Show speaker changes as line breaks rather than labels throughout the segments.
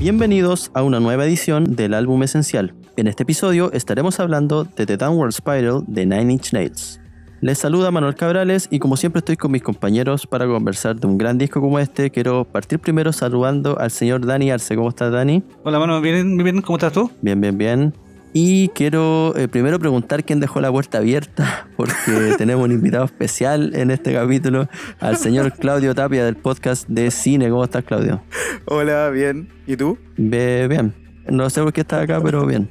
Bienvenidos a una nueva edición del álbum esencial. En este episodio estaremos hablando de The Downward Spiral de Nine Inch Nails. Les saluda Manuel Cabrales y como siempre estoy con mis compañeros para conversar de un gran disco como este. Quiero partir primero saludando al señor Dani Arce. ¿Cómo estás Dani? Hola Manuel, ¿bien, bien? ¿Cómo estás tú? Bien, bien, bien. Y quiero eh, primero preguntar quién dejó la puerta abierta, porque tenemos un invitado especial en este capítulo, al señor Claudio Tapia del podcast de cine. ¿Cómo estás, Claudio? Hola, bien. ¿Y tú? bien. No sé por qué estás acá, pero bien.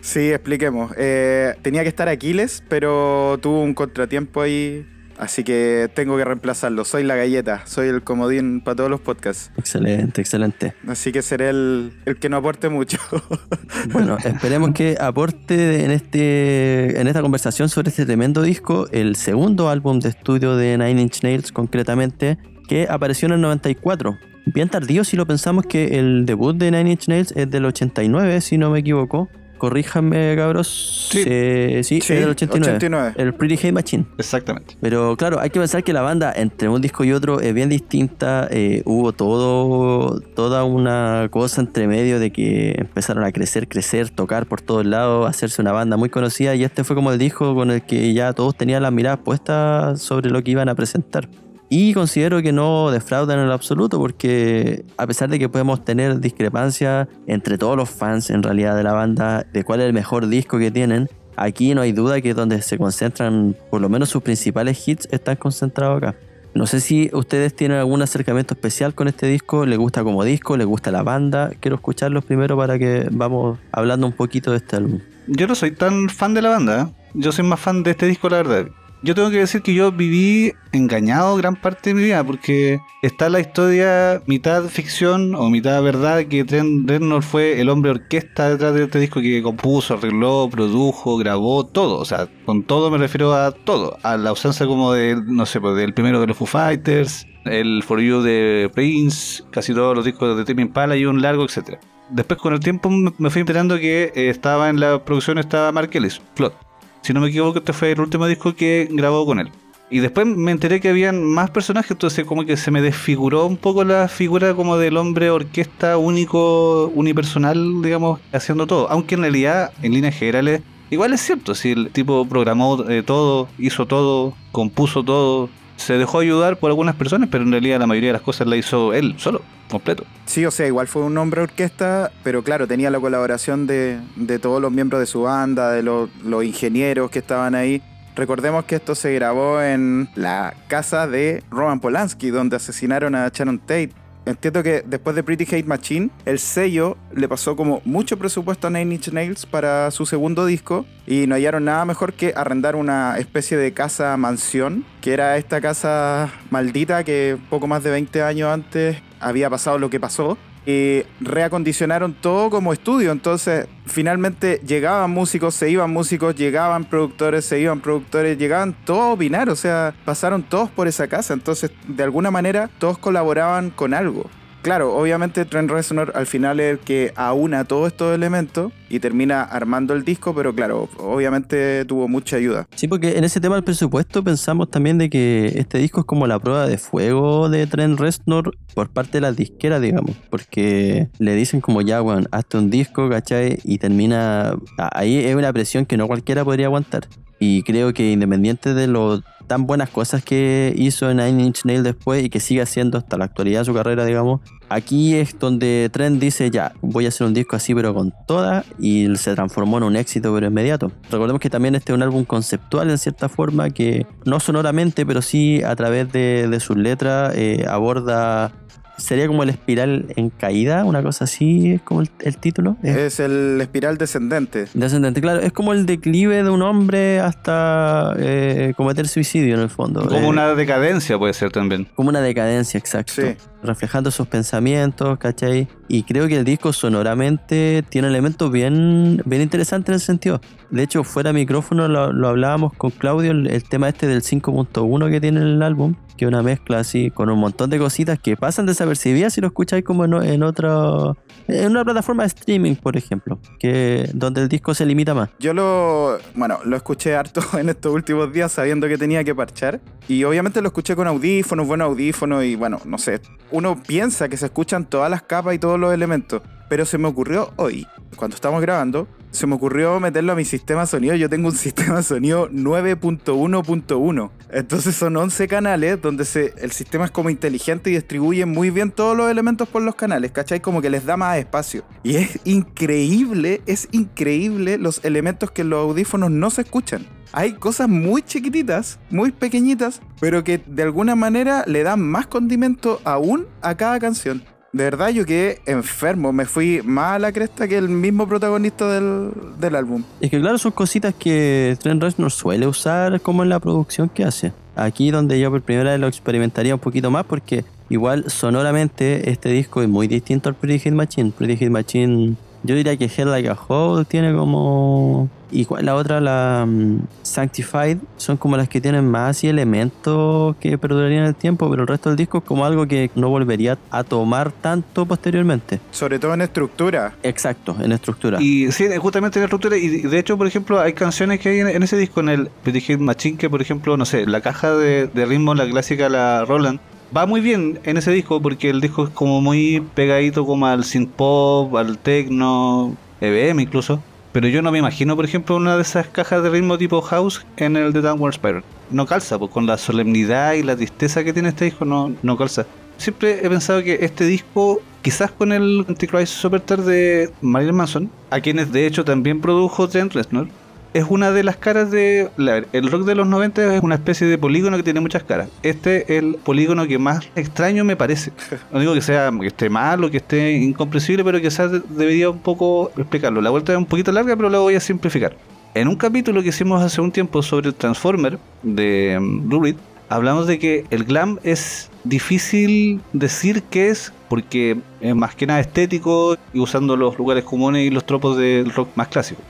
Sí, expliquemos. Eh, tenía que estar Aquiles,
pero
tuvo un contratiempo ahí Así que tengo que reemplazarlo. Soy la galleta, soy el comodín para todos los podcasts.
Excelente, excelente.
Así que seré el, el que no aporte mucho.
Bueno, esperemos que aporte en, este, en esta conversación sobre este tremendo disco, el segundo álbum de estudio de Nine Inch Nails concretamente, que apareció en el 94. Bien tardío si lo pensamos que el debut de Nine Inch Nails es del 89, si no me equivoco corríjame, cabros. Sí, eh, sí, el 89, El Pretty Hate Machine. Exactamente. Pero claro, hay que pensar que la banda entre un disco y otro es bien distinta. Eh, hubo todo, toda una cosa entre medio de que empezaron a crecer, crecer, tocar por todos lados, hacerse una banda muy conocida. Y este fue como el disco con el que ya todos tenían las miradas puestas sobre lo que iban a presentar. Y considero que no defraudan en el absoluto porque a pesar de que podemos tener discrepancias entre todos los fans en realidad de la banda de cuál es el mejor disco que tienen, aquí no hay duda que donde se concentran por lo menos sus principales hits están concentrados acá. No sé si ustedes tienen algún acercamiento especial con este disco, le gusta como disco, le gusta la banda. Quiero escucharlos primero para que vamos hablando un poquito de este álbum. Yo no soy tan fan de la banda, ¿eh? yo soy más fan de
este disco, la verdad. Yo tengo que decir que yo viví engañado gran parte de mi vida, porque está la historia mitad ficción o mitad verdad que Trent fue el hombre orquesta detrás de este disco que compuso, arregló, produjo, grabó, todo. O sea, con todo me refiero a todo. A la ausencia como de, no sé, pues, del primero de los Foo Fighters, el For You de Prince, casi todos los discos de Timmy Impala y un largo, etcétera. Después con el tiempo me fui enterando que eh, estaba en la producción estaba Mark Flot si no me equivoco, este fue el último disco que grabó con él. Y después me enteré que habían más personajes, entonces como que se me desfiguró un poco la figura como del hombre orquesta único, unipersonal, digamos, haciendo todo. Aunque en realidad, en líneas generales, igual es cierto, si el tipo programó eh, todo, hizo todo, compuso todo, se dejó ayudar por algunas personas, pero en realidad la mayoría de las cosas la hizo él solo, completo.
Sí, o sea, igual fue un hombre orquesta, pero claro, tenía la colaboración de, todos los miembros de su banda, de los, los ingenieros que estaban ahí. Recordemos que esto se grabó en la casa de Roman Polanski, donde asesinaron a Sharon Tate entiendo que después de Pretty Hate Machine, el sello le pasó como mucho presupuesto a Nine Inch Nails para su segundo disco y no hallaron nada mejor que arrendar una especie de casa mansión, que era esta casa maldita que poco más de 20 años antes había pasado lo que pasó y reacondicionaron todo como estudio. Entonces, finalmente llegaban músicos, se iban músicos, llegaban productores, se iban productores, llegaban todos a opinar. O sea, pasaron todos por esa casa. Entonces, de alguna manera, todos colaboraban con algo. Claro, obviamente Trent Reznor al final es el que aúna todos estos elementos y termina armando el disco, pero claro, obviamente tuvo mucha ayuda.
Sí, porque en ese tema del presupuesto pensamos también de que este disco es como la prueba de fuego de Trent Reznor por parte de la disquera, digamos, porque le dicen como ya, weón, hazte un disco, ¿cachai? Y termina, ahí es una presión que no cualquiera podría aguantar. Y creo que independiente de lo tan buenas cosas que hizo Nine Inch Nail después y que sigue haciendo hasta la actualidad su carrera, digamos, aquí es donde Trent dice, ya, voy a hacer un disco así pero con todas y se transformó en un éxito pero inmediato. Recordemos que también este es un álbum conceptual en cierta forma que no sonoramente pero sí a través de, sus letras eh, aborda sería como el espiral en caída, una cosa así, es como el, título. Es, el espiral descendente. Descendente, claro, es como el declive de un hombre hasta eh, cometer suicidio en el fondo. Como eh, una decadencia puede ser también. Como una decadencia, exacto. Sí reflejando sus pensamientos, ¿cachai? Y creo que el disco sonoramente tiene elementos bien, bien interesantes en ese sentido. De hecho, fuera micrófono lo, hablábamos con Claudio, el, tema este del 5.1 que tiene el álbum, que es una mezcla así con un montón de cositas que pasan desapercibidas si lo escucháis como en, en otra en una plataforma de streaming, por ejemplo, que donde el disco se limita más.
Yo lo, bueno, lo escuché harto en estos últimos días sabiendo que tenía que parchar y obviamente lo escuché con audífonos, buenos audífonos y bueno, no sé, uno piensa que se escuchan todas las capas y todos los elementos, pero se me ocurrió hoy, cuando estamos grabando, se me ocurrió meterlo a mi sistema sonido. Yo tengo un sistema sonido 9.1.1. Entonces son 11 canales donde el sistema es como inteligente y distribuye muy bien todos los elementos por los canales, ¿cachai? Como que les da más espacio. Y es increíble, es increíble los elementos que en los audífonos no se escuchan. Hay cosas muy chiquititas, muy pequeñitas, pero que de alguna manera le dan más condimento aún a cada canción. De verdad yo quedé enfermo, me fui más a la cresta que el
mismo protagonista del, álbum. Es que claro, son cositas que Trent Reznor suele usar como en la producción que hace. Aquí donde yo por primera vez lo experimentaría un poquito más porque igual sonoramente este disco es muy distinto al Pretty Machine. Pretty Hit Machine yo diría que Hell Like a Hole tiene como. Y la otra, la mm, Sanctified, son como las que tienen más y elementos que perdurarían el tiempo, pero el resto del disco es como algo que no volvería a tomar tanto posteriormente. Sobre todo en estructura. Exacto, en estructura.
Y sí, justamente en estructura. Y de hecho, por ejemplo, hay canciones que hay en, ese disco, en el Pretty Machine, que por ejemplo, no sé, la caja de, de ritmo, la clásica, la Roland, va muy bien en ese disco porque el disco es como muy pegadito como al synth pop, al techno, EBM incluso. Pero yo no me imagino, por ejemplo, una de esas cajas de ritmo tipo house en el de Downward Spiral. No calza, pues con la solemnidad y la tristeza que tiene este disco, no, no calza. Siempre he pensado que este disco, quizás con el Antichrist Superstar de Marilyn Manson, a quienes de hecho también produjo Trent Reznor, es una de las caras de... el rock de los 90 es una especie de polígono que tiene muchas caras. Este es el polígono que más extraño me parece. No digo que sea que esté o que esté incomprensible, pero quizás debería un poco explicarlo. La vuelta es un poquito larga, pero la voy a simplificar. En un capítulo que hicimos hace un tiempo sobre el Transformer de mm, ruby, hablamos de que el glam es difícil decir qué es porque es más que nada estético y usando los lugares comunes y los tropos del rock más clásico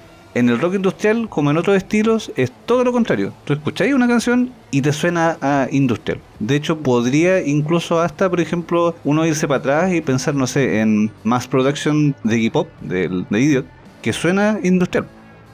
en el rock industrial, como en otros estilos, es todo lo contrario. Tú escucháis una canción y te suena a industrial. De hecho, podría incluso hasta, por ejemplo, uno irse para atrás y pensar, no sé, en Mass Production de hip hop, de, Idiot, que suena industrial.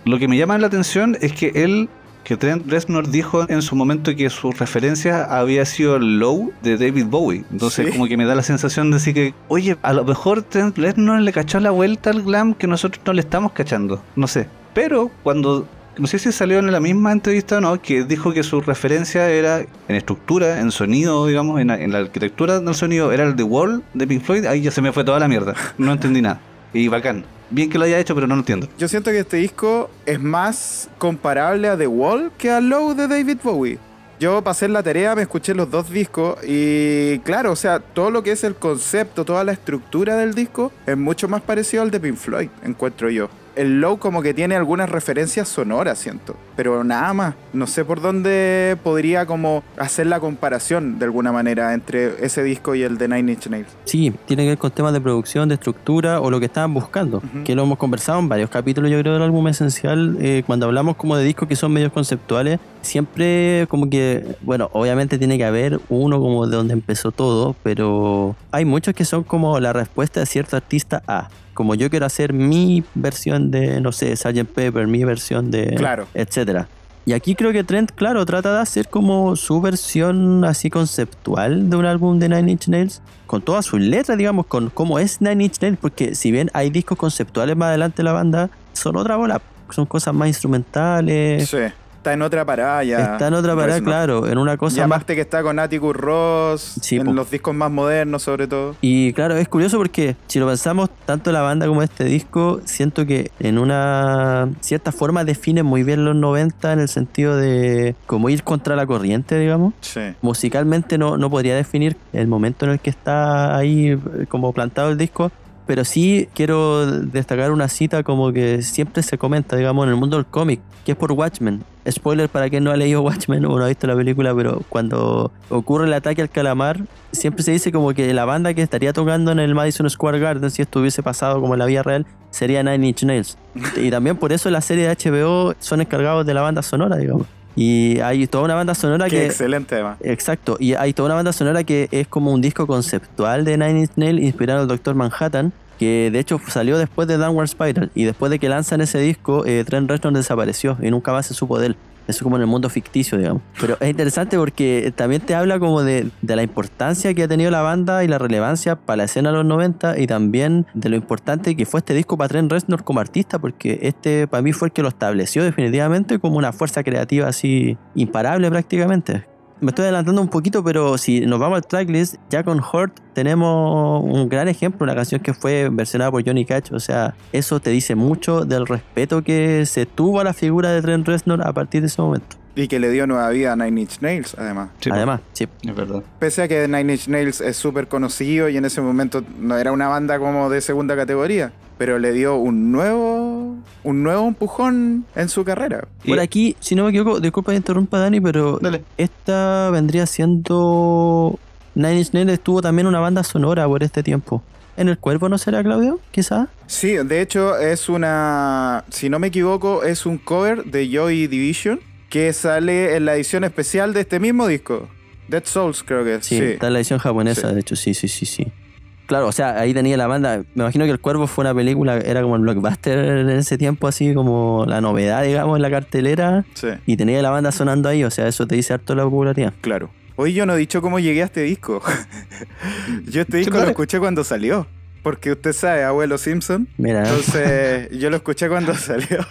Lo que me llama la atención es que él que Trent Reznor dijo en su momento que su referencia había sido Low de David Bowie. Entonces, como que me da la sensación de decir que, oye, a lo mejor Trent Reznor le cachó la vuelta al glam que nosotros no le estamos cachando. No sé. Pero cuando, no sé si salió en la misma entrevista o no, que dijo que su referencia era en estructura, en sonido, digamos, en, la arquitectura del sonido, era el The Wall de Pink Floyd, ahí ya se me fue toda la mierda. No entendí nada. Y bacán. Bien que lo haya hecho, pero no lo entiendo.
Yo siento que este disco es más comparable a The Wall que a Low de David Bowie. Yo pasé la tarea, me escuché los dos discos y claro, o sea, todo lo que es el concepto, toda la estructura del disco es mucho más parecido al de Pink Floyd, encuentro yo el low como que tiene algunas referencias sonoras, siento. Pero nada más. No sé por dónde podría como hacer la comparación de alguna manera entre ese disco y el de Nine Inch Nails.
Sí, tiene que ver con temas de producción, de estructura o lo que estaban buscando. Que lo hemos conversado en varios capítulos, yo creo, del álbum esencial. Eh, cuando hablamos como de discos que son medios conceptuales, siempre como que, bueno, obviamente tiene que haber uno como de donde empezó todo, pero hay muchos que son como la respuesta de cierto artista a como yo quiero hacer mi versión de, no sé, Sgt. Pepper, mi versión de... Claro. Etcétera. Y aquí creo que Trent, claro, trata de hacer como su versión así conceptual de un álbum de Nine Inch Nails, con todas sus letras, digamos, con cómo es Nine Inch Nails, porque si bien hay discos conceptuales más adelante de la banda, son otra bola, son cosas más instrumentales. Sí
está en otra parada ya. Está en otra parada, claro, en una cosa. que está con Atticus Ross, en los discos más modernos sobre todo.
Y claro, es curioso porque si lo pensamos, tanto la banda como este disco, siento que en una cierta forma define muy bien los 90 en el sentido de como ir contra la corriente, digamos. Musicalmente no, no podría definir el momento en el que está ahí eh, como plantado el disco, pero sí quiero destacar una cita como que siempre se comenta, digamos, en el mundo del cómic, que es por Watchmen. Spoiler para quien no ha leído Watchmen o no ha visto la película, pero cuando ocurre el ataque al calamar, siempre se dice como que la banda que estaría tocando en el Madison Square Garden, si esto hubiese pasado como en la vida real, sería Nine Inch Nails. Y también por eso la serie de HBO son encargados de la banda sonora, digamos. Y hay toda una banda sonora que. Excelente, Exacto. Y hay toda una banda sonora que es como un disco conceptual de Nine Inch Nails inspirado al Doctor Manhattan. Que de hecho salió después de Downward Spiral. Y después de que lanzan ese disco, eh, Trent Reznor desapareció y nunca más se supo de él. Eso como en el mundo ficticio, digamos. Pero es interesante porque también te habla como de, la importancia que ha tenido la banda y la relevancia para la escena de los 90 y también de lo importante que fue este disco para Trent Reznor como artista, porque este para mí fue el que lo estableció definitivamente como una fuerza creativa así imparable prácticamente me estoy adelantando un poquito, pero si nos vamos al tracklist, ya con Hurt tenemos un gran ejemplo, una canción que fue versionada por Johnny Cash. O sea, eso te dice mucho del respeto que se tuvo a la figura de Trent Reznor a partir de ese momento. Y que le
dio nueva vida a Nine Inch Nails, además. Pues. además,
sí. Es verdad.
Pese a que Nine Inch Nails es súper conocido y en ese momento no era una banda como de segunda categoría, pero le dio un nuevo un nuevo empujón en su carrera.
Por aquí, si no me equivoco, disculpa que interrumpa Dani, pero esta vendría siendo Nine Inch Nails estuvo también una banda sonora por este tiempo. ¿En el cuerpo no será Claudio? Quizás.
Sí, de hecho es una, si no me equivoco, es un cover de Joy Division que sale en la edición especial de este mismo disco. Dead Souls, creo que es. Sí, está en la
edición japonesa, de hecho, sí, sí, sí, sí. Claro, o sea, ahí tenía la banda. Me imagino que El Cuervo fue una película, era como el blockbuster en ese tiempo, así como la novedad, digamos, en la cartelera. Sí. Y tenía la banda sonando ahí, o sea, eso te dice harto la popularidad. Claro. Hoy yo no he dicho cómo llegué a este disco. yo este disco lo
escuché cuando salió porque usted sabe, abuelo Simpson. Mira. Entonces, yo lo escuché cuando salió.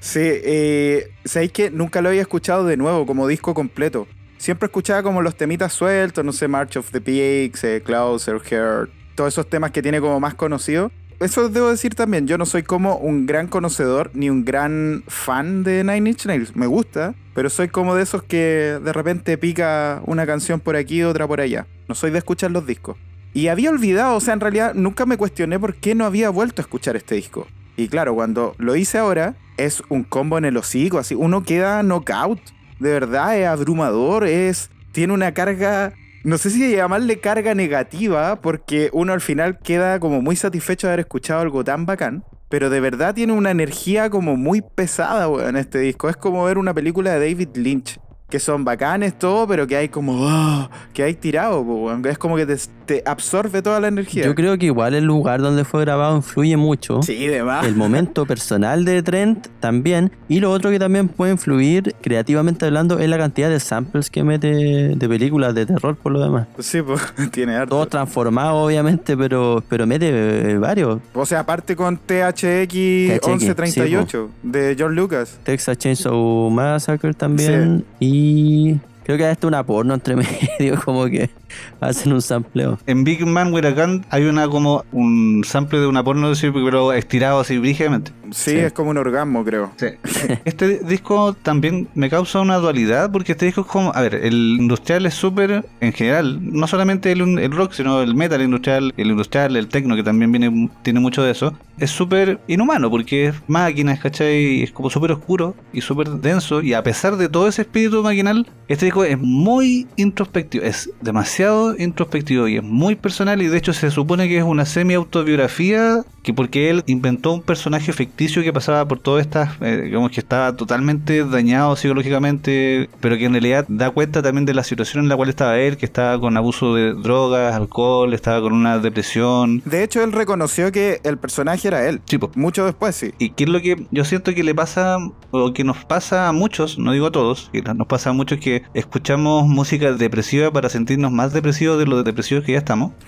sí, y... Eh, sabéis que nunca lo había escuchado de nuevo como disco completo. Siempre escuchaba como los temitas sueltos, no sé, March of the Peaks, eh, Closer, Heart, todos esos temas que tiene como más conocido. Eso debo decir también, yo no soy como un gran conocedor ni un gran fan de Nine Inch Nails. Me gusta, pero soy como de esos que de repente pica una canción por aquí, otra por allá. No soy de escuchar los discos. Y había olvidado, o sea, en realidad nunca me cuestioné por qué no había vuelto a escuchar este disco. Y claro, cuando lo hice ahora, es un combo en el hocico, así, uno queda knockout. De verdad, es abrumador, es. tiene una carga. No sé si llamarle carga negativa, porque uno al final queda como muy satisfecho de haber escuchado algo tan bacán. Pero de verdad tiene una energía como muy pesada, weón, en este disco. Es como ver una película de David Lynch que son bacanes todo, pero que hay como ah, que hay tirado, weón. es como que te, te absorbe toda la energía. Yo
creo que igual el lugar donde fue grabado influye mucho. Sí, de demás. El momento personal de Trent también. Y lo otro que también puede influir, creativamente hablando, es la cantidad de samples que mete de películas de terror por lo demás. Sí, pues tiene arte. Todo transformado obviamente, pero, pero mete eh, varios. O sea, aparte con THX, 1138
de John Lucas.
Texas Chainsaw Massacre también. Y creo que hasta una porno entre medio, como que. hacen un sampleo. En
Big Man With hay una como un sample de una porno, pero estirado así brígidamente. Sí, es
como un orgasmo, creo. Sí.
este disco también me causa una dualidad porque este disco es como, a ver, el industrial es súper en general, no solamente el, rock, sino el metal industrial, el industrial, el techno, que también viene, tiene mucho de eso. Es súper inhumano porque es máquinas, ¿cachai? Es como súper oscuro y súper denso y a pesar de todo ese espíritu maquinal, este disco es muy introspectivo, es demasiado introspectivo y es muy personal y de hecho se supone que es una semi autobiografía que porque él inventó un personaje ficticio que pasaba por todas estas, eh, digamos que estaba totalmente dañado psicológicamente, pero que en realidad da cuenta también de la situación en la cual estaba él, que estaba con abuso de drogas, alcohol, estaba con una depresión.
De hecho, él reconoció que el personaje era él. Mucho después, sí.
Y qué es lo que yo siento que le pasa, o que nos pasa a muchos, no digo a todos, que nos pasa a muchos que escuchamos música depresiva para sentirnos más más de los depresivos que ya estamos.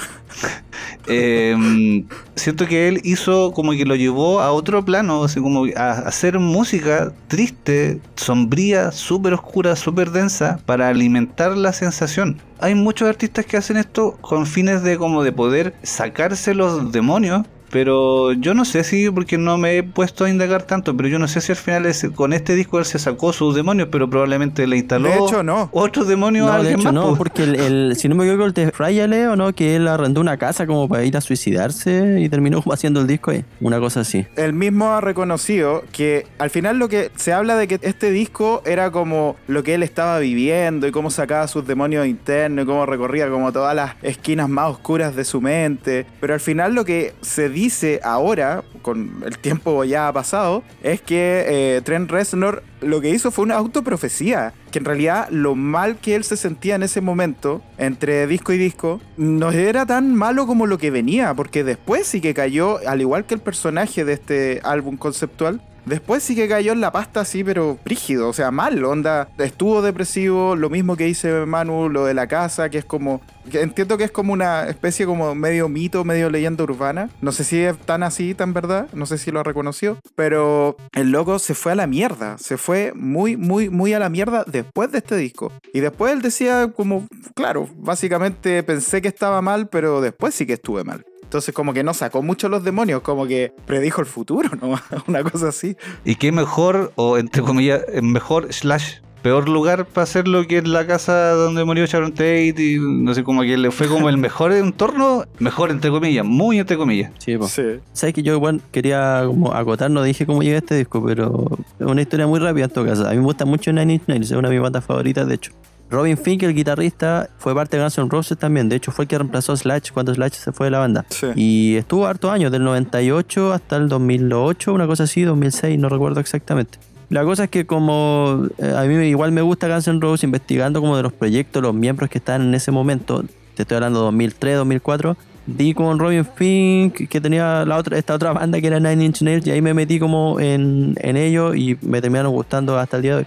Em, siento que él hizo como que lo llevó a otro plano, así como a hacer música triste, sombría, súper oscura, súper densa, para alimentar la sensación. Hay muchos artistas que hacen esto con fines de como de poder sacarse los demonios pero yo no sé si, porque no me he puesto a indagar tanto, pero yo no sé si al final con este disco él se sacó sus demonios, pero probablemente le instaló de hecho,
no. otros demonios no, de hecho, No, porque el, si no me equivoco, el de o no, que él arrendó una casa como para ir a suicidarse y terminó haciendo el disco, ahí. una cosa así.
El mismo ha reconocido que al final lo que se habla de que este disco era como lo que él estaba viviendo y cómo sacaba sus demonios internos y cómo recorría como todas las esquinas más oscuras de su mente, pero al final lo que se dice ahora, con el tiempo ya pasado, es que eh, Trent Reznor lo que hizo fue una autoprofecía, que en realidad lo mal que él se sentía en ese momento, entre disco y disco, no era tan malo como lo que venía, porque después sí que cayó, al igual que el personaje de este álbum conceptual, Después sí que cayó en la pasta sí, pero rígido, o sea, mal, onda. Estuvo depresivo, lo mismo que hice Manu, lo de la casa, que es como... Que entiendo que es como una especie como medio mito, medio leyenda urbana. No sé si es tan así, tan verdad, no sé si lo reconoció, pero el loco se fue a la mierda, se fue muy, muy, muy a la mierda después de este disco. Y después él decía como, claro, básicamente pensé que estaba mal, pero después sí que estuve mal. Entonces como que no sacó mucho los demonios, como que predijo el futuro, ¿no?
Una cosa así. ¿Y qué mejor, o entre comillas, mejor slash peor lugar para hacerlo que en la casa donde murió Sharon Tate y no sé, como que le fue como el mejor entorno,
mejor entre comillas, muy entre comillas. Sí, pues. Sabes que yo igual quería como acotar, no dije cómo llegué este disco, pero es una historia muy rápida en todo caso. A mí me gusta mucho Nine Inch Nails, es una de mis bandas favoritas de hecho. Robin Fink, el guitarrista, fue parte de Guns N' Roses también. De hecho, fue el que reemplazó a Slash cuando Slash se fue de la banda. Y estuvo harto años, del 98 hasta el 2008, una cosa así, 2006, no recuerdo exactamente. La cosa es que como eh, a mí igual me gusta Guns N' Roses investigando como de los proyectos, los miembros que están en ese momento, te estoy hablando 2003, 2004, di con Robin Fink, que tenía la otra, esta otra banda que era Nine Inch Nails, y ahí me metí como en, en ello y me terminaron gustando hasta el día de hoy.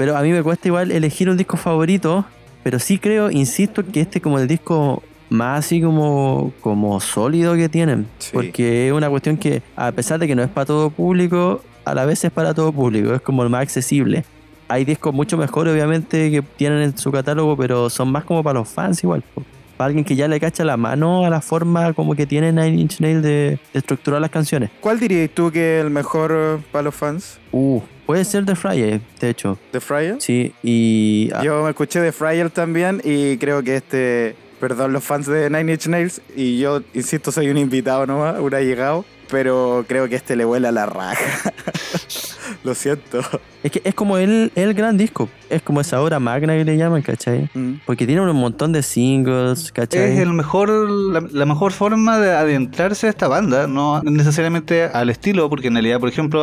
Pero a mí me cuesta igual elegir un disco favorito, pero sí creo, insisto, que este es como el disco más así como, como sólido que tienen. Porque es una cuestión que, a pesar de que no es para todo público, a la vez es para todo público, es como el más accesible. Hay discos mucho mejores, obviamente, que tienen en su catálogo, pero son más como para los fans igual. Para alguien que ya le cacha la mano a la forma como que tiene Nine Inch Nails de, de, estructurar las canciones.
¿Cuál dirías tú que es el mejor eh, para los fans?
Uh, Puede ser The Fryer, de hecho. ¿The Fryer? Sí, y. Ah,
yo me escuché The Fryer también y creo que este. Perdón, los fans de Nine Inch Nails, y yo, insisto, soy un invitado nomás, un allegado, pero creo que este le vuela la raja.
Lo siento. Es que es como el, gran disco. Es como esa obra magna que le llaman, ¿cachai? Mm. Porque tiene un montón de singles, ¿cachai? Es el mejor, la,
mejor forma de adentrarse a esta banda, no necesariamente al estilo, porque en realidad, por ejemplo,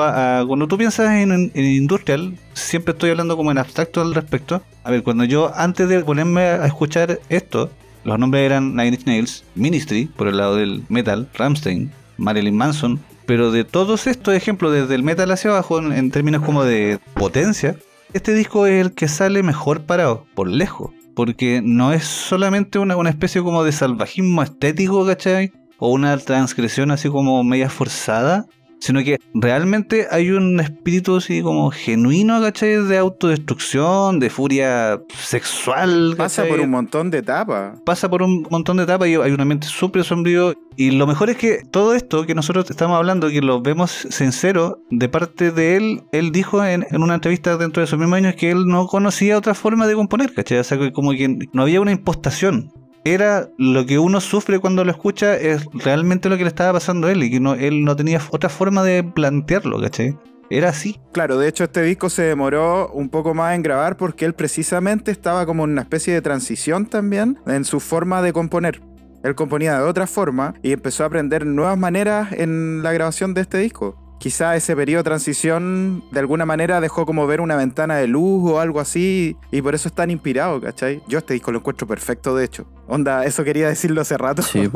cuando tú piensas en, industrial, siempre estoy hablando como en abstracto al respecto. A ver, cuando yo, antes de ponerme a escuchar esto, los nombres eran Nine Inch Nails, Ministry, por el lado del metal, Ramstein, Marilyn Manson, pero de todos estos ejemplos, desde el metal hacia abajo, en, términos como de potencia, este disco es el que sale mejor parado, por lejos. Porque no es solamente una, una especie como de salvajismo estético, ¿cachai? O una transgresión así como media forzada, sino que realmente hay un espíritu así como genuino, ¿cachai? De autodestrucción, de furia sexual. Pasa por un montón de etapas. Pasa por un montón de etapas y hay un ambiente súper sombrío. Y lo mejor es que todo esto que nosotros estamos hablando, que lo vemos sincero de parte de él, él dijo en, en una entrevista dentro de esos mismos años que él no conocía otra forma de componer, ¿cachai? O sea, que como que no había una impostación era lo que uno sufre cuando lo escucha, es realmente lo que le estaba pasando a él y que él no tenía otra forma de plantearlo, ¿cachai? Era así.
Claro, de hecho este disco se demoró un poco más en grabar porque él precisamente estaba como en una especie de transición también en su forma de componer. Él componía de otra forma y empezó a aprender nuevas maneras en la grabación de este disco. Quizá ese periodo de transición de alguna manera dejó como ver una ventana de luz o algo así y por eso es tan inspirado, ¿cachai? Yo este disco lo encuentro perfecto, de hecho. Onda, eso quería decirlo hace rato. Sí,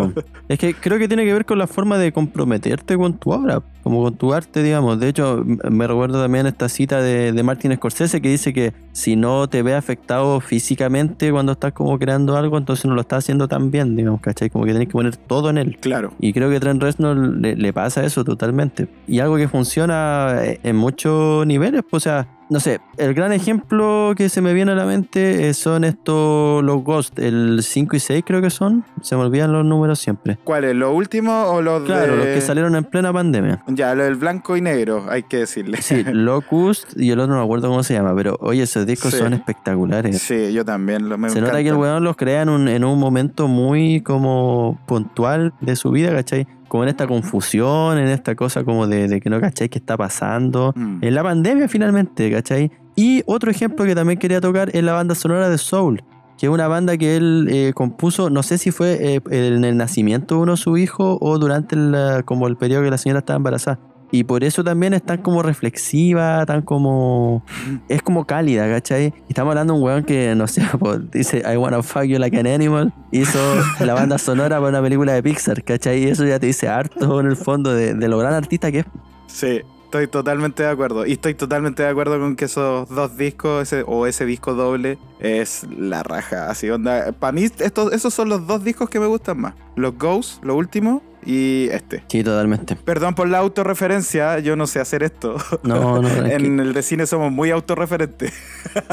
es que creo que tiene que ver con la forma de comprometerte con tu obra, como con tu arte, digamos. De hecho, me recuerdo también esta cita de, Martin Scorsese que dice que si no te ve afectado físicamente cuando estás como creando algo, entonces no lo estás haciendo tan bien, digamos, ¿cachai? Como que tienes que poner todo en él. Claro. Y creo que Trent Reznor le, le pasa eso totalmente. Y algo que funciona eh, en muchos niveles, pues, o sea, no sé, el gran ejemplo que se me viene a la mente eh, son estos, los Ghost, el 5 y 6 creo que son, se me olvidan los números siempre.
¿Cuáles? ¿Los últimos o los Claro, los que
salieron en plena pandemia.
Ya, lo del blanco y negro,
hay que decirle. Sí, Locust y el otro no me acuerdo cómo se llama, pero oye, esos discos son espectaculares.
Sí, yo también, lo, me Se nota que el
weón los crea en un, en un momento muy como puntual de su vida, ¿cachai? como en esta mm. confusión, en esta cosa como de, que no cachai qué está pasando. Mm. En la pandemia finalmente, cachai Y otro ejemplo que también quería tocar es la banda sonora de Soul, que es una banda que él eh, compuso, no sé si fue eh, en el nacimiento de uno de su hijo o durante como el periodo que la señora estaba embarazada. Y por eso también es tan como reflexiva, tan como. Es como cálida, ¿cachai? Estamos hablando de un weón que, no sé, pues, dice I wanna fuck you like an animal. Hizo la banda sonora para una película de Pixar, ¿cachai? Y eso ya te dice harto en el fondo de, lo gran artista que es. Sí, estoy
totalmente de acuerdo. Y estoy totalmente de acuerdo con que esos dos discos, ese, o
ese disco doble,
es la raja. Así onda. Para mí, esos son los dos discos que me gustan más. Los Ghosts, lo último, y este. Sí, totalmente. Perdón por la autorreferencia, yo no sé hacer esto. No, no. en el de cine somos muy autorreferentes.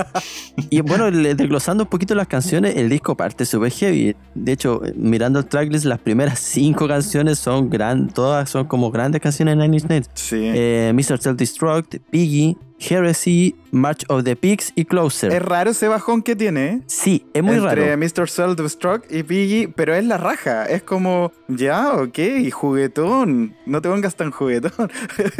y bueno, desglosando un poquito las canciones, el disco parte súper heavy. De hecho, mirando el tracklist, las primeras cinco canciones son gran, todas son como grandes canciones En Nine Inch Sí. Eh, Mr. Self-Destruct, Piggy, Heresy, March of the Pigs y Closer. Es
raro ese bajón que tiene. ¿eh?
Sí, es muy Entre
Mr. Self-Destruct y Piggy, pero es la raja. Es como, ya, ok, juguetón. No te pongas tan juguetón.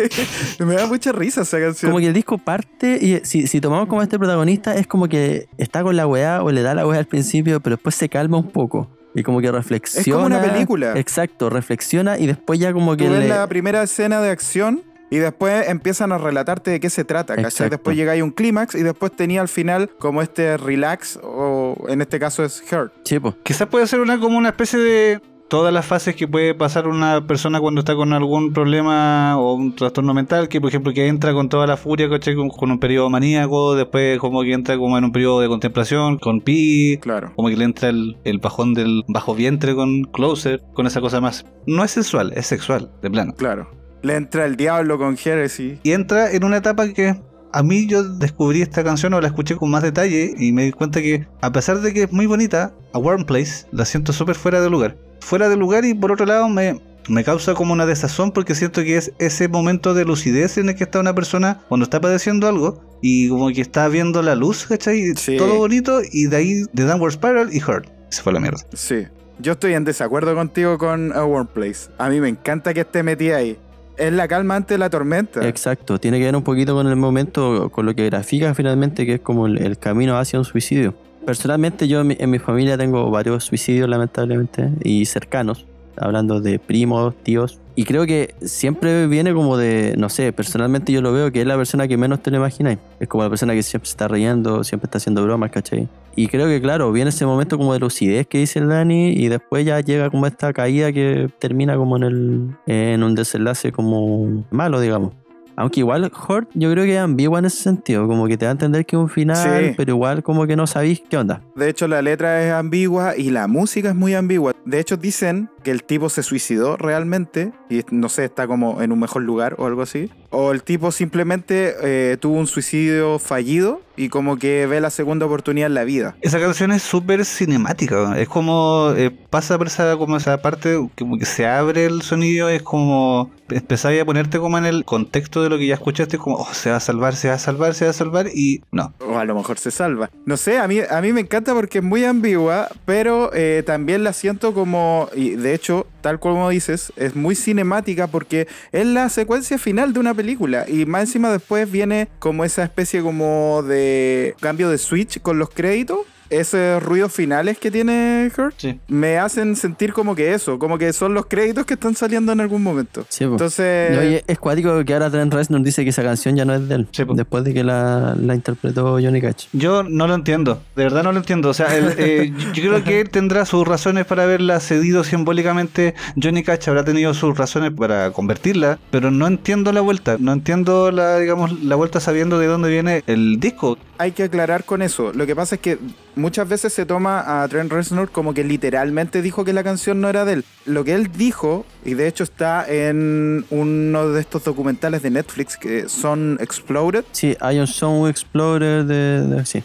Me da mucha risa esa canción. Como
que el disco parte y si, tomamos como este protagonista, es como que está con la weá o le da la weá al principio, pero después se calma un poco. Y como que reflexiona. Es como una película. Exacto, reflexiona y después ya como que. Tú la
primera escena de acción y después empiezan a relatarte de qué se trata, ¿cachai? Después llega ahí un clímax y después tenía al final como este
relax o en este caso es hurt. Sí, Quizás puede ser una como una especie de todas las fases que puede pasar una persona cuando está con algún problema o un trastorno mental, que por ejemplo que entra con toda la furia, ¿cachai? Con, un periodo maníaco, después como que entra como en un periodo de contemplación con Pi, claro. como que le entra el, el, bajón del bajo vientre con Closer, con esa cosa más. No es sexual, es sexual, de plano. Claro. Le entra el diablo con Heresy. Y entra en una etapa que a mí yo descubrí esta canción o la escuché con más detalle y me di cuenta que, a pesar de que es muy bonita, a Warm Place la siento súper fuera de lugar. Fuera de lugar y por otro lado me, me causa como una desazón porque siento que es ese momento de lucidez en el que está una persona cuando está padeciendo algo y como que está viendo la luz, ¿cachai? Todo bonito y de ahí de Downward Spiral y Hurt. Se fue la mierda. Sí. Yo estoy en desacuerdo contigo
con A Warm Place. A mí me encanta que esté metida ahí. Es la calma ante la tormenta.
Exacto, tiene que ver un poquito con el momento, con lo que grafica finalmente, que es como el, camino hacia un suicidio. Personalmente yo en mi, familia tengo varios suicidios lamentablemente y cercanos, hablando de primos, tíos. Y creo que siempre viene como de, no sé, personalmente yo lo veo que es la persona que menos te lo imagináis. Es como la persona que siempre está riendo, siempre está haciendo bromas, ¿cachai? Y creo que, claro, viene ese momento como de lucidez que dice el Dani y después ya llega como esta caída que termina como en, el, en un desenlace como malo, digamos. Aunque igual Hort yo creo que es ambigua en ese sentido, como que te da a entender que es un final, pero igual como que no sabéis qué onda.
De hecho la letra es ambigua y la música es muy ambigua. De hecho dicen el tipo se suicidó realmente y no sé, está como en un mejor lugar o algo así. O el tipo simplemente eh, tuvo un suicidio fallido y como que ve la segunda oportunidad en la vida.
Esa canción es súper cinemática, es como eh, pasa por esa, como esa parte como que se abre el sonido, es como empezar a ponerte como en el contexto de lo que ya escuchaste, como oh, se va a salvar, se va a salvar, se va a salvar y no. O a lo mejor se salva. No sé, a
mí, a mí me encanta porque es muy ambigua, pero eh, también la siento como, y de hecho, tal como dices, es muy cinemática porque es la secuencia final de una película. Y más encima después viene como esa especie como de cambio de switch con los créditos esos ruidos finales que tiene Kurt me hacen sentir como que eso, como que son los créditos que están saliendo en algún momento.
Entonces. es cuático que ahora Trent Reznor dice que esa canción ya no es de él, después de que la, interpretó Johnny Cash. Yo no lo entiendo, de verdad no lo entiendo. O sea, eh,
yo creo que él tendrá sus razones para haberla cedido simbólicamente. Johnny Cash habrá tenido sus razones para convertirla, pero no entiendo la vuelta, no entiendo la, digamos, la vuelta sabiendo de dónde viene el disco. Hay que aclarar con eso. Lo que pasa es
que muchas veces se toma a Trent Reznor como que literalmente dijo que la canción no era de él. Lo que él dijo, y de hecho está en uno de estos documentales de Netflix
que son Exploded. Sí, hay un Song Exploded de, de, sí.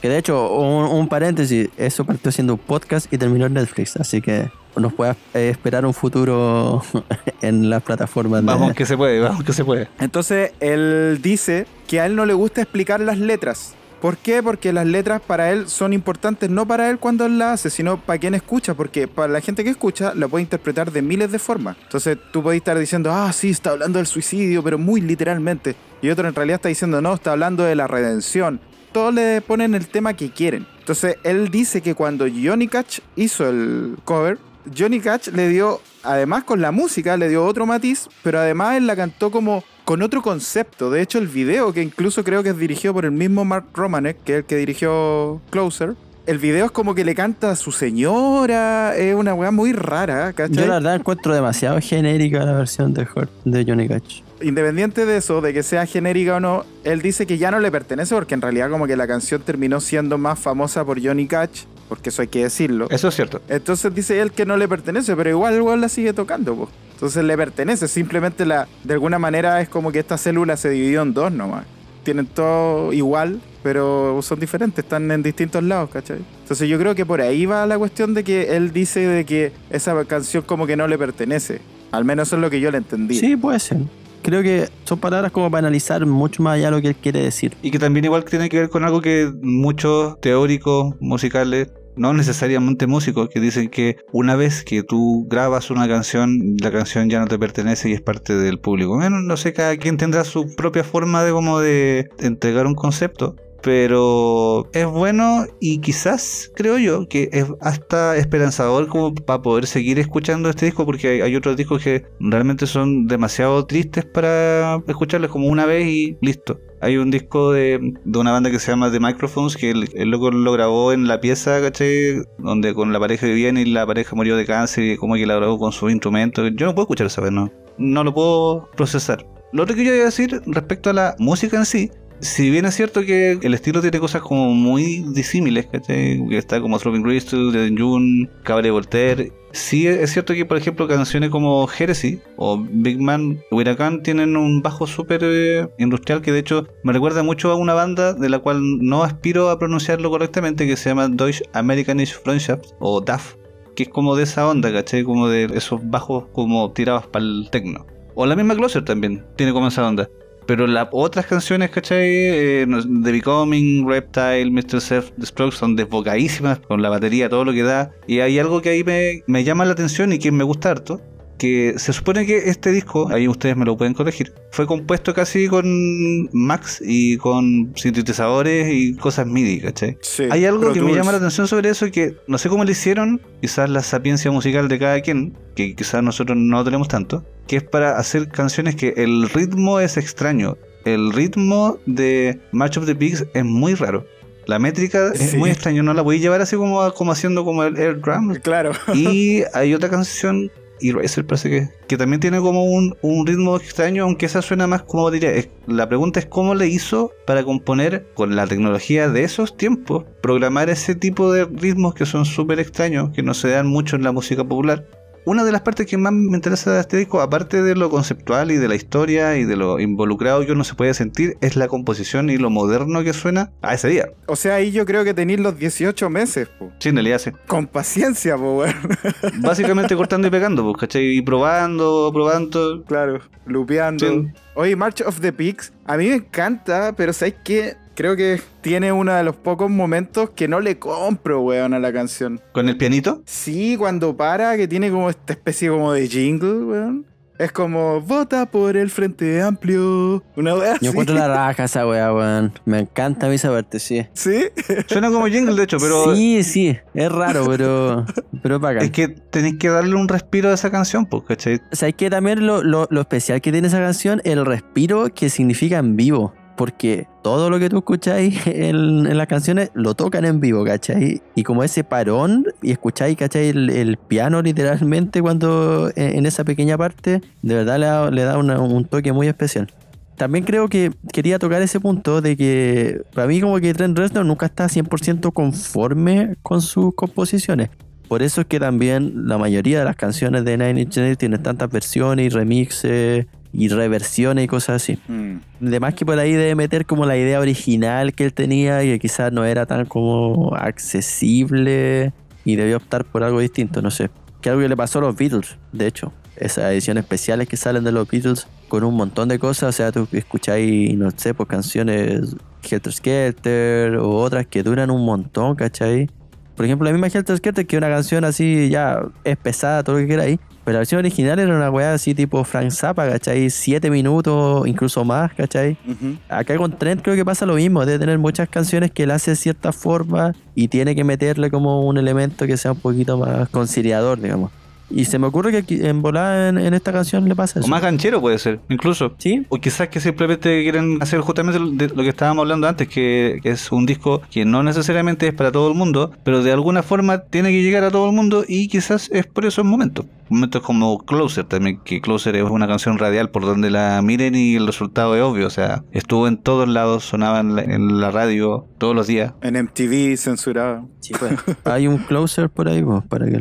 Que de hecho, un, paréntesis, eso partió siendo podcast y terminó en Netflix, así que nos puede eh, esperar un futuro en las plataformas. Vamos de... que se puede, vamos que se puede. Entonces,
él dice que a él no le gusta explicar las letras ¿Por qué? Porque las letras para él son importantes no para él cuando las hace, sino para quien escucha, porque para la gente que escucha la puede interpretar de miles de formas. Entonces tú podés estar diciendo, ah, sí, está hablando del suicidio, pero muy literalmente. Y otro en realidad está diciendo, no, está hablando de la redención. Todos le ponen el tema que quieren. Entonces él dice que cuando Johnny Cash hizo el cover, Johnny Cash le dio, además con la música, le dio otro matiz, pero además él la cantó como con otro concepto. De hecho, el video, que incluso creo que es dirigido por el mismo Mark Romanek, que es el que dirigió Closer, el video es como que le canta a su señora, es una weá muy rara, ¿cachai? Yo la verdad
encuentro demasiado genérica la versión de, de Johnny Cash.
Independiente de eso, de que sea genérica o no, él dice que ya no le pertenece porque en realidad como que la canción terminó siendo más famosa por Johnny Cash porque eso hay que decirlo. Eso es cierto. Entonces dice él que no le pertenece, pero igual igual la sigue tocando, pues. Entonces le pertenece, simplemente la de alguna manera es como que esta célula se dividió en dos nomás. Tienen todo igual, pero son diferentes, están en distintos lados, ¿cachai? Entonces yo creo que por ahí va la cuestión de que él dice de que esa canción como que no le pertenece. Al menos eso es lo que yo le entendí. Sí,
puede ser creo que son palabras como para analizar mucho más allá lo que él quiere decir.
Y que también igual tiene que ver con algo que muchos teóricos musicales no necesariamente músicos, que dicen que una vez que tú grabas una canción, la canción ya no te pertenece y es parte del público. Bueno, no sé, cada quien tendrá su propia forma de como de entregar un concepto, pero es bueno y quizás creo yo que es hasta esperanzador como para poder seguir escuchando este disco porque hay, otros discos que realmente son demasiado tristes para escucharles como una vez y listo. Hay un disco de, una banda que se llama The Microphones que el, loco lo grabó en la pieza, ¿caché? Donde con la pareja vivían y la pareja murió de cáncer y como que la grabó con su instrumentos. Yo no puedo escuchar esa no, no lo puedo procesar. Lo otro que yo iba a decir respecto a la música en sí si bien es cierto que el estilo tiene cosas como muy disímiles, ¿cachai? Está como Throbbing Crystal, Dead June, Cabaret Voltaire. Sí es cierto que, por ejemplo, canciones como Heresy o Big Man Huracán tienen un bajo súper eh, industrial que de hecho me recuerda mucho a una banda de la cual no aspiro a pronunciarlo correctamente que se llama deutsch Americanish Freundschaft o DAF, que es como de esa onda, ¿cachai? Como de esos bajos como tirados para el tecno. O la misma Closer también tiene como esa onda. Pero las otras canciones, que Eh, The Becoming, Reptile, Mr. Self, The son desbocadísimas con la batería, todo lo que da. Y hay algo que ahí me, me llama la atención y que me gusta harto, que se supone que este disco, ahí ustedes me lo pueden corregir, fue compuesto casi con Max y con sintetizadores y cosas MIDI, ¿cachai? Sí, Hay algo que me llama la atención sobre eso que no sé cómo lo hicieron, quizás la sapiencia musical de cada quien, que quizás nosotros no tenemos tanto, que es para hacer canciones que el ritmo es extraño. El ritmo de March of the Pigs es muy raro. La métrica es muy extraña, no la voy a llevar así como, como haciendo como el air drum. Claro. Y hay otra canción y Razer parece que, que también tiene como un, ritmo extraño, aunque esa suena más como diría La pregunta es cómo le hizo para componer con la tecnología de esos tiempos, programar ese tipo de ritmos que son súper extraños, que no se dan mucho en la música popular una de las partes que más me interesa de este disco, aparte de lo conceptual y de la historia y de lo involucrado que uno se puede sentir, es la composición y lo moderno que suena a ese día.
O sea, ahí yo creo que tenéis
los 18 meses, po. Sí, en realidad sí. Con paciencia, po, bueno. Básicamente cortando y pegando, pues, ¿cachai? Y probando, probando. Claro, lupeando. Oye, March of the
Peaks, a mí me encanta, pero ¿sabes qué? creo que tiene uno de los pocos momentos que no le compro, weón, a la canción. ¿Con el pianito? Sí, cuando para, que tiene como esta especie como de jingle, weón. Es como, vota por el Frente Amplio.
Una Yo cuento la
raja esa weón. Me encanta a mí parte, sí. ¿Sí? Suena como jingle, de hecho, pero... Sí, sí. Es raro, pero... Pero para acá. Es que tenéis que darle un respiro a esa canción, pues, ¿cachai? O sea, es que también lo, lo especial que tiene esa canción, el respiro que significa en vivo porque todo lo que tú escucháis en, las canciones lo tocan en vivo, ¿cachai? Y como ese parón, y escucháis, ¿cachai? El, piano literalmente cuando e, en, esa pequeña parte, de verdad le da, un toque muy especial. También creo que quería tocar ese punto de que para mí como que Trent Reznor nunca está 100% conforme con sus composiciones. Por eso es que también la mayoría de las canciones de Nine Inch Nails tienen tantas versiones y remixes y reversiones y cosas así. Mm. De Además que por ahí debe meter como la idea original que él tenía y que quizás no era tan como accesible y debió optar por algo distinto, no sé. Que algo que le pasó a los Beatles, de hecho. Esas ediciones especiales que salen de los Beatles con un montón de cosas, o sea, tú escucháis, no sé, pues canciones Helter Skelter o otras que duran un montón, ¿cachai? Por ejemplo, la misma Helter es que una canción así ya es pesada, todo lo que quiera ahí, Pero la versión original era una weá así tipo Frank Zappa, ¿cachai? Siete minutos, incluso más, ¿cachai? Acá con Trent creo que pasa lo mismo, debe tener muchas canciones que él hace de cierta forma y tiene que meterle como un elemento que sea un poquito más conciliador, digamos. Y se me ocurre que en volada en, esta canción le pasa eso. O más
ganchero puede ser, incluso. Sí. O quizás que simplemente quieren hacer justamente lo que estábamos hablando antes, que, es un disco que no necesariamente es para todo el mundo, pero de alguna forma tiene que llegar a todo el mundo y quizás es por eso el momento momentos como Closer también, que Closer es una canción radial por donde la miren y el resultado es obvio, o sea, estuvo en todos lados, sonaba en la, radio todos los días. En MTV
censurado. Sí, pues. Hay un Closer por ahí, pues, para que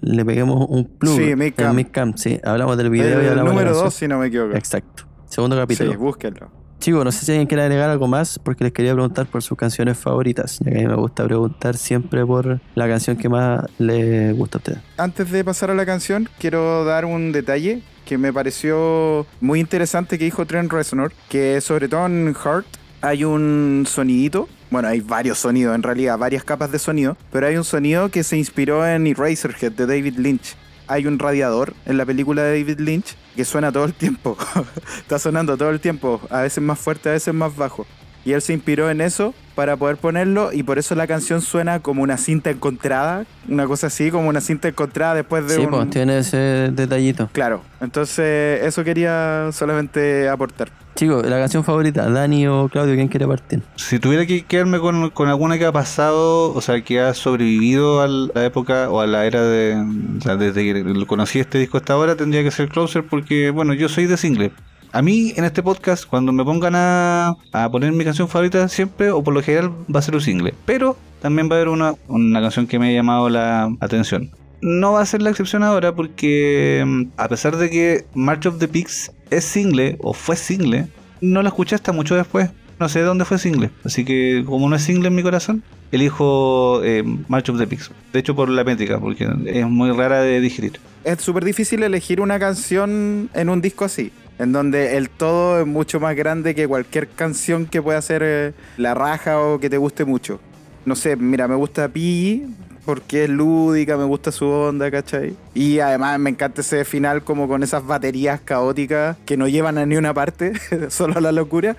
le peguemos un plus. Sí, Midcamp. sí, hablamos del video el, Número 2, si no me equivoco. Exacto. Segundo capítulo. Sí, búsquenlo. Chicos, no sé si alguien quiere agregar algo más, porque les quería preguntar por sus canciones favoritas, ya que a mí me gusta preguntar siempre por la canción que más les gusta a ustedes.
Antes de pasar a la canción, quiero dar un detalle que me pareció muy interesante que dijo Trent Reznor, que sobre todo en Heart hay un sonidito bueno, hay varios sonidos, en realidad, varias capas de sonido, pero hay un sonido que se inspiró en Eraserhead de David Lynch hay un radiador en la película de David Lynch que suena todo el tiempo. Está sonando todo el tiempo, a veces más fuerte, a veces más bajo. Y él se inspiró en eso para poder ponerlo y por eso la canción suena como una cinta encontrada, una cosa así, como una cinta encontrada después de... Sí, pues
tiene ese detallito. Claro, entonces eso quería solamente aportar. Chicos, la canción favorita, Dani o Claudio, ¿quién quiere partir? Si tuviera que quedarme con, alguna que ha pasado,
o sea, que ha sobrevivido a la época o a la era de. O sea, desde que conocí este disco hasta ahora, tendría que ser Closer, porque, bueno, yo soy de single. A mí, en este podcast, cuando me pongan a, poner mi canción favorita, siempre o por lo general va a ser un single. Pero también va a haber una, canción que me ha llamado la atención. No va a ser la excepción ahora, porque a pesar de que March of the Peaks es single o fue single, no la escuché hasta mucho después. No sé dónde fue single. Así que como no es single en mi corazón, elijo eh, March of the Pixel. De hecho por la métrica, porque es muy rara de digerir. Es súper
difícil elegir una canción en un disco así. En donde el todo es mucho más grande que cualquier canción que pueda ser eh, la raja o que te guste mucho. No sé, mira, me gusta Piggy, porque es lúdica, me gusta su onda, ¿cachai? Y además me encanta ese final como con esas baterías caóticas que no llevan a ni una parte, solo a la locura.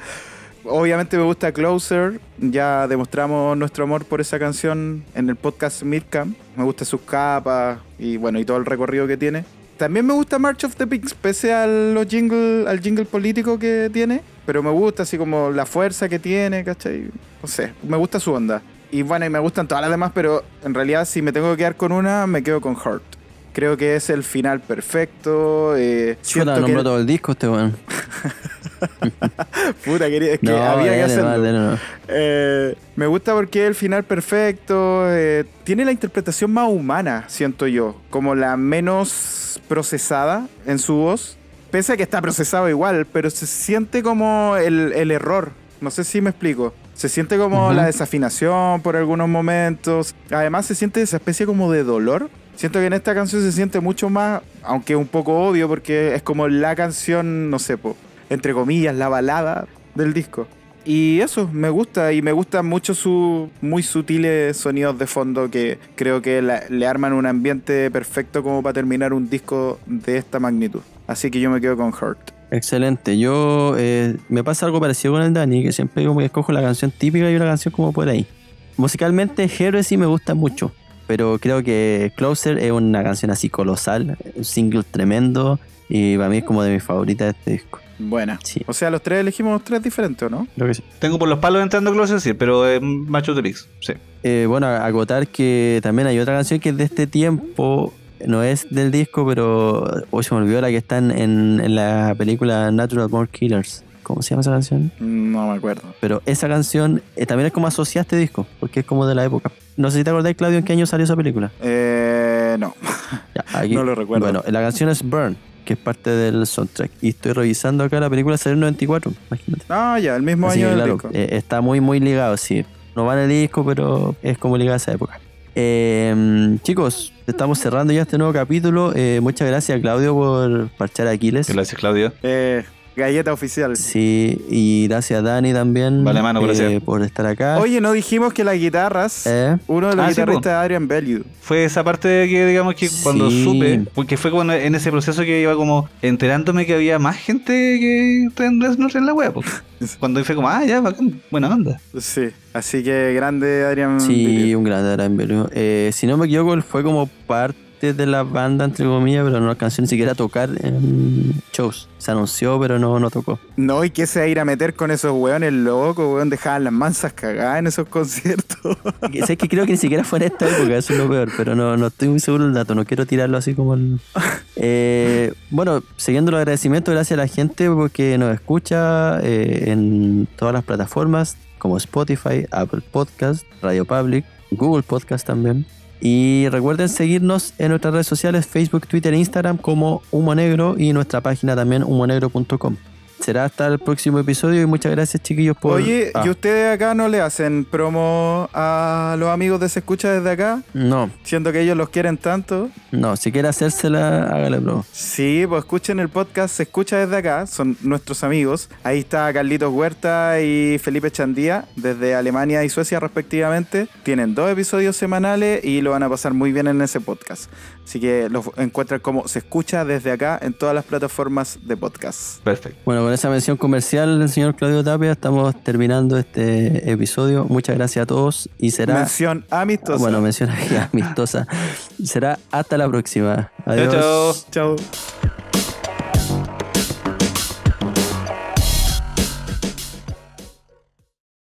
Obviamente me gusta Closer, ya demostramos nuestro amor por esa canción en el podcast Midcamp, Me gusta sus capas y bueno, y todo el recorrido que tiene. También me gusta March of the Pigs, pese a jingle, al jingle político que tiene, pero me gusta así como la fuerza que tiene, ¿cachai? No sé, me gusta su onda. Y bueno, y me gustan todas las demás, pero en realidad si me tengo que quedar con una, me quedo con Heart. Creo que es el final perfecto. Eh, Chuta, nombró que... todo
el disco este weón.
Puta, querida, es que había que hacerlo. Eh, me gusta porque es el final perfecto eh, tiene la interpretación más humana, siento yo, como la menos procesada en su voz, pese a que está procesado igual, pero se siente como el error. No sé si me explico. Se siente como la desafinación por algunos momentos. Además se siente esa especie como de dolor. Siento que en esta canción se siente mucho más, aunque un poco obvio, porque es como la canción, no sé, entre comillas, la balada del disco. Y eso, me gusta, y me gustan mucho sus muy sutiles sonidos de fondo que creo que le arman un ambiente perfecto como para terminar un disco de esta magnitud. Así que yo me quedo con Hurt.
Excelente. Yo eh, me pasa algo parecido con el Dani, que siempre como que escojo la canción típica y una canción como por ahí. Musicalmente, Heroes sí me gusta mucho, pero creo que Closer es una canción así colosal, un single tremendo, y para mí es como de mis favoritas de este disco. Buena. O sea, los tres elegimos
tres diferentes, ¿no?
Tengo por los palos entrando Closer, sí, pero es Macho de sí. Eh, bueno, agotar que también hay otra canción que es de este tiempo, no es del disco, pero hoy se me olvidó la que está en, la película Natural Born Killers. ¿Cómo se llama esa canción? No me acuerdo. Pero esa canción eh, también es como asociada a este disco, porque es como de la época. No sé si te acordás, Claudio, en qué año salió esa película. Eh, no. no lo recuerdo. Bueno, la canción es Burn, que es parte del soundtrack. Y estoy revisando acá la película, salió en 94,
imagínate. Ah, ya, el mismo año
eh, está muy, muy ligado, sí. No va en el disco, pero es como ligado a esa época. Eh, chicos, Estamos cerrando ya este nuevo capítulo. Eh, muchas gracias, Claudio, por parchar a Aquiles. Gracias, Claudio. Eh, Galleta oficial. Sí, y gracias a Dani también vale, mano, eh, por estar acá. Oye,
no dijimos que las guitarras, ¿Eh? uno de los ah, guitarristas de Adrian Bellew.
Fue esa parte que, digamos, que cuando supe, porque fue cuando, en
ese proceso que iba como enterándome que había más gente que en en la web. cuando fue como, ah, ya, bacán, buena onda. Sí, así que grande Adrian. Sí, un
grande Adrian Bellew. Eh, si no me equivoco, fue como parte de la banda, entre comillas, pero no alcanzó ni siquiera tocar en shows. Se anunció, pero no, no tocó.
No, y que se va a ir a meter con esos weones locos, weón, dejaban las mansas cagadas en esos conciertos. es que
creo que ni siquiera fue en esta época, eso es lo peor, pero no, estoy muy seguro del dato, no quiero tirarlo así como el... Eh, bueno, siguiendo los agradecimientos, gracias a la gente porque nos escucha eh, en todas las plataformas como Spotify, Apple Podcast, Radio Public, Google Podcast también. Y recuerden seguirnos en nuestras redes sociales, Facebook, Twitter e Instagram como Humo Negro y nuestra página también humonegro.com será hasta el próximo episodio y muchas gracias chiquillos por... Oye, ¿y ah.
ustedes acá no le hacen promo a los amigos de Se Escucha
desde acá? No.
Siento que ellos los quieren tanto.
No, si quiere hacérsela, hágale promo.
Sí, pues escuchen el podcast Se Escucha desde acá, son nuestros amigos. Ahí está Carlitos Huerta y Felipe Chandía, desde Alemania y Suecia respectivamente. Tienen dos episodios semanales y lo van a pasar muy bien en ese podcast. Así que los encuentran como se escucha desde acá en todas las plataformas de podcast.
Perfecto. Bueno, con esa mención comercial del señor Claudio Tapia, estamos terminando este episodio. Muchas gracias a todos y será. Mención
amistosa. Bueno, mención
amistosa. será hasta la próxima. Adiós.
Chao. chao.